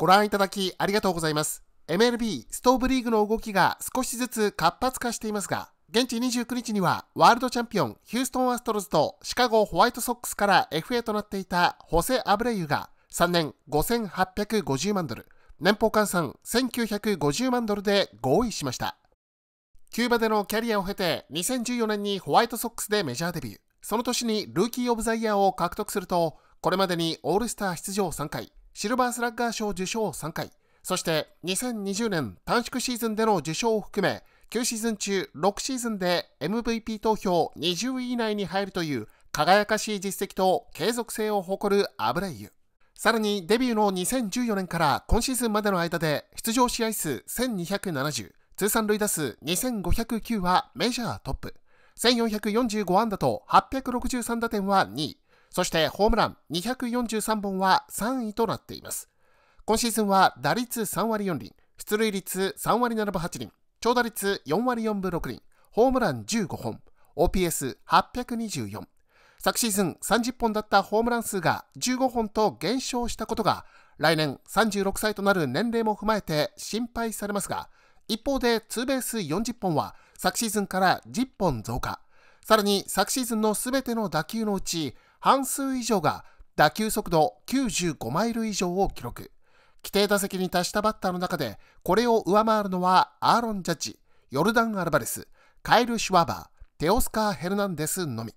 ご覧いただきありがとうございます。MLB ストーブリーグの動きが少しずつ活発化していますが、現地29日にはワールドチャンピオンヒューストンアストロズとシカゴホワイトソックスから FA となっていたホセ・アブレイユが3年5850万ドル、年俸換算1950万ドルで合意しました。キューバでのキャリアを経て2014年にホワイトソックスでメジャーデビュー。その年にルーキー・オブ・ザ・イヤーを獲得すると、これまでにオールスター出場3回、シルバースラッガー賞受賞3回、そして2020年短縮シーズンでの受賞を含め、9シーズン中6シーズンで MVP 投票20位以内に入るという輝かしい実績と継続性を誇るアブレイユ。さらにデビューの2014年から今シーズンまでの間で出場試合数1270、通算塁打数2509はメジャートップ。1445安打と863打点は2位。そしてホームラン243本は3位となっています。今シーズンは打率3割4厘、出塁率3割7分8厘、長打率4割4分6厘、ホームラン15本、OPS824。昨シーズン30本だったホームラン数が15本と減少したことが、来年36歳となる年齢も踏まえて心配されますが、一方でツーベース40本は昨シーズンから10本増加。さらに昨シーズンの全ての打球のうち、半数以上が打球速度95マイル以上を記録。規定打席に達したバッターの中で、これを上回るのはアーロン・ジャッジ、ヨルダン・アルバレス、カイル・シュワバー、テオスカー・ヘルナンデスのみ。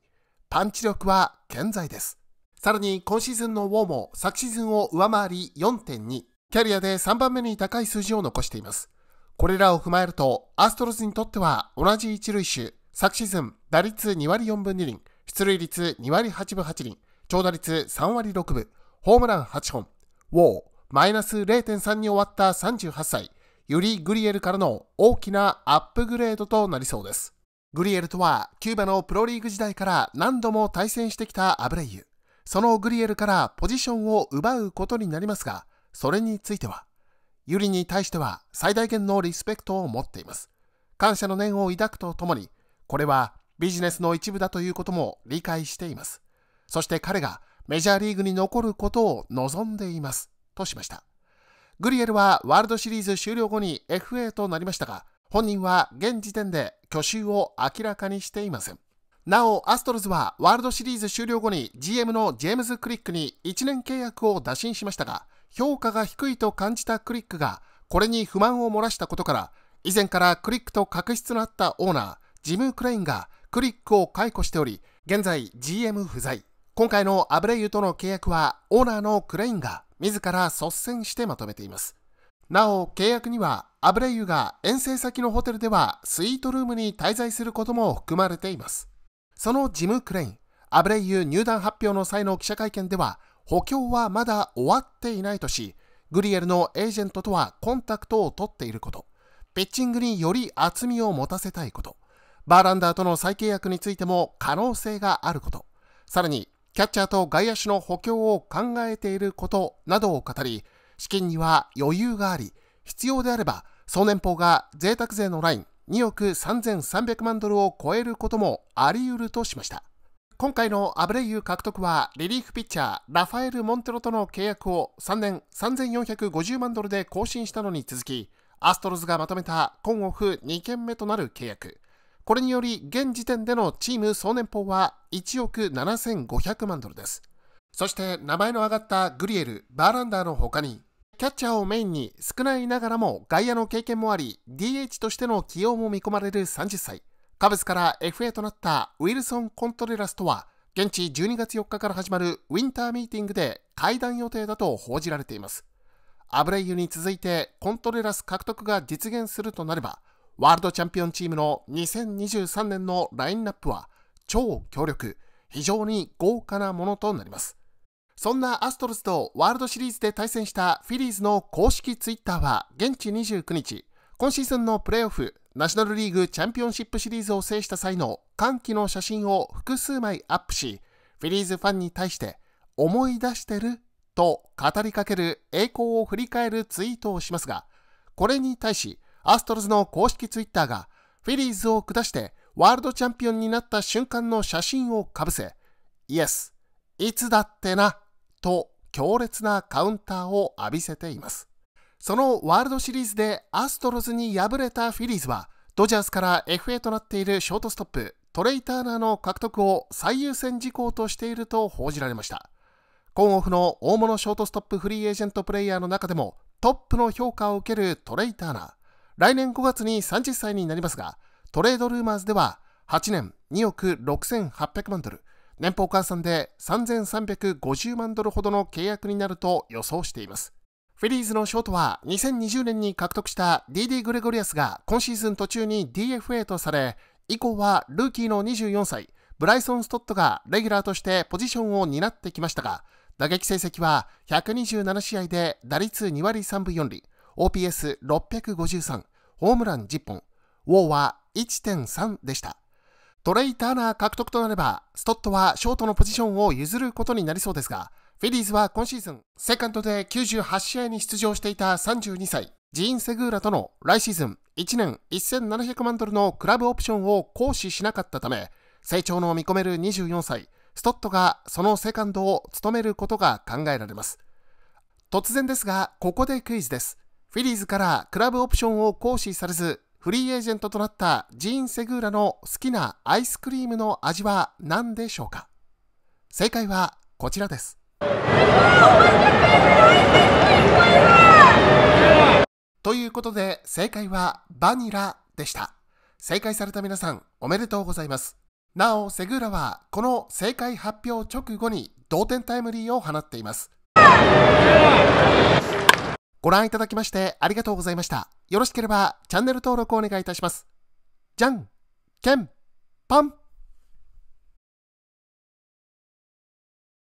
パンチ力は健在です。さらに今シーズンのウォーも昨シーズンを上回り4.2、キャリアで3番目に高い数字を残しています。これらを踏まえると、アストロズにとっては同じ一塁手、昨シーズン打率2割4分2厘、出塁率2割8分8厘、長打率3割6分、ホームラン8本、ウォー、マイナス0.3に終わった38歳、ユリ・グリエルからの大きなアップグレードとなりそうです。グリエルとは、キューバのプロリーグ時代から何度も対戦してきたアブレイユ。そのグリエルからポジションを奪うことになりますが、それについては、ユリに対しては最大限のリスペクトを持っています。感謝の念を抱くとともに、これはビジネスの一部だということも理解しています。そして彼がメジャーリーグに残ることを望んでいます。としました。グリエルはワールドシリーズ終了後に FA となりましたが、本人は現時点で去就を明らかにしていません。なお、アストロズはワールドシリーズ終了後に GM のジェームズ・クリックに1年契約を打診しましたが、評価が低いと感じたクリックが、これに不満を漏らしたことから、以前からクリックと確執のあったオーナー、ジム・クレインがクリックを解雇しており、現在 GM 不在。今回のアブレイユとの契約はオーナーのクレインが自ら率先してまとめています。なお、契約にはアブレイユが遠征先のホテルではスイートルームに滞在することも含まれています。そのジム・クレイン、アブレイユ入団発表の際の記者会見では、補強はまだ終わっていないとし、グリエルのエージェントとはコンタクトを取っていること、ピッチングにより厚みを持たせたいこと、バーランダーとの再契約についても可能性があること、さらにキャッチャーと外野手の補強を考えていることなどを語り、資金には余裕があり、必要であれば総年俸が贅沢税のライン2億3300万ドルを超えることもあり得るとしました。今回のアブレイユ獲得はリリーフピッチャーラファエル・モンテロとの契約を3年3450万ドルで更新したのに続きアストロズがまとめた今オフ2件目となる契約これにより現時点でのチーム総年俸は1億7500万ドルです。そして名前の挙がったグリエル、バーランダーの他に、キャッチャーをメインに少ないながらも外野の経験もあり、DH としての起用も見込まれる30歳、カブスから FA となったウィルソン・コントレラスとは、現地12月4日から始まるウィンターミーティングで会談予定だと報じられています。アブレイユに続いてコントレラス獲得が実現するとなれば、ワールドチャンピオンチームの2023年のラインナップは超強力、非常に豪華なものとなります。そんなアストロズとワールドシリーズで対戦したフィリーズの公式ツイッターは現地29日、今シーズンのプレーオフ、ナショナルリーグチャンピオンシップシリーズを制した際の歓喜の写真を複数枚アップし、フィリーズファンに対して思い出してると語りかける栄光を振り返るツイートをしますが、これに対し、アストロズの公式ツイッターが、フィリーズを下してワールドチャンピオンになった瞬間の写真をかぶせ、イエス、いつだってな、と強烈なカウンターを浴びせています。そのワールドシリーズでアストロズに敗れたフィリーズは、ドジャースから FA となっているショートストップ、トレイ・ターナーの獲得を最優先事項としていると報じられました。今オフの大物ショートストップフリーエージェントプレイヤーの中でもトップの評価を受けるトレイ・ターナー。来年5月に30歳になりますが、トレードルーマーズでは、8年2億6800万ドル、年俸換算で3350万ドルほどの契約になると予想しています。フィリーズのショートは2020年に獲得した DD グレゴリアスが今シーズン途中に DFA とされ、以降はルーキーの24歳、ブライソン・ストットがレギュラーとしてポジションを担ってきましたが、打撃成績は127試合で打率2割3分4厘、OPS653、ホームラン10本、ウォーは1.3でした。トレイ・ターナー獲得となれば、ストットはショートのポジションを譲ることになりそうですが、フィリーズは今シーズン、セカンドで98試合に出場していた32歳、ジーン・セグーラとの来シーズン1年1700万ドルのクラブオプションを行使しなかったため、成長の見込める24歳、ストットがそのセカンドを務めることが考えられます。突然ですが、ここでクイズです。フィリーズからクラブオプションを行使されず、フリーエージェントとなったジーン・セグーラの好きなアイスクリームの味は何でしょうか正解はこちらです。ということで正解はバニラでした。正解された皆さんおめでとうございます。なお、セグーラはこの正解発表直後に同点タイムリーを放っています。ご覧いただきましてありがとうございました。よろしければチャンネル登録をお願いいたします。じゃんけんぽん